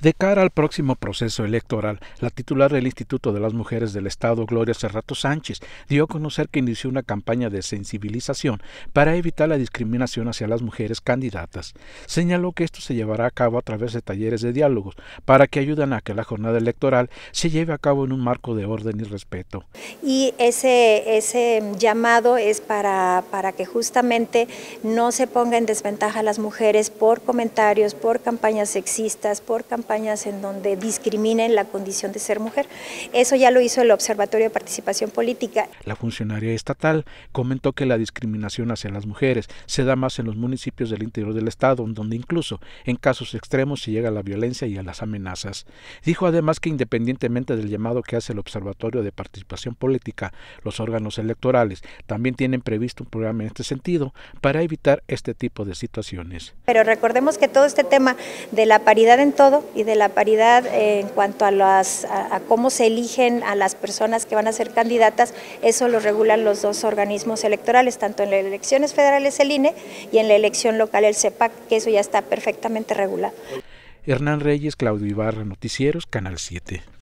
De cara al próximo proceso electoral, la titular del Instituto de las Mujeres del Estado, Gloria Cerrato Sánchez, dio a conocer que inició una campaña de sensibilización para evitar la discriminación hacia las mujeres candidatas. Señaló que esto se llevará a cabo a través de talleres de diálogos para que ayuden a que la jornada electoral se lleve a cabo en un marco de orden y respeto. Y ese, ese llamado es para, para que justamente no se ponga en desventaja a las mujeres por comentarios, por campañas sexistas, por campañas en donde discriminen la condición de ser mujer. Eso ya lo hizo el Observatorio de Participación Política. La funcionaria estatal comentó que la discriminación hacia las mujeres se da más en los municipios del interior del estado, donde incluso en casos extremos se llega a la violencia y a las amenazas. Dijo además que independientemente del llamado que hace el Observatorio de Participación Política, los órganos electorales también tienen previsto un programa en este sentido para evitar este tipo de situaciones. Pero recordemos que todo este tema de la paridad en todo y de la paridad eh, en cuanto a, las, cómo se eligen a las personas que van a ser candidatas, eso lo regulan los dos organismos electorales, tanto en las elecciones federales el INE y en la elección local el CEPAC, e que eso ya está perfectamente regulado. Hernán Reyes, Claudio Ibarra, Noticieros, Canal 7.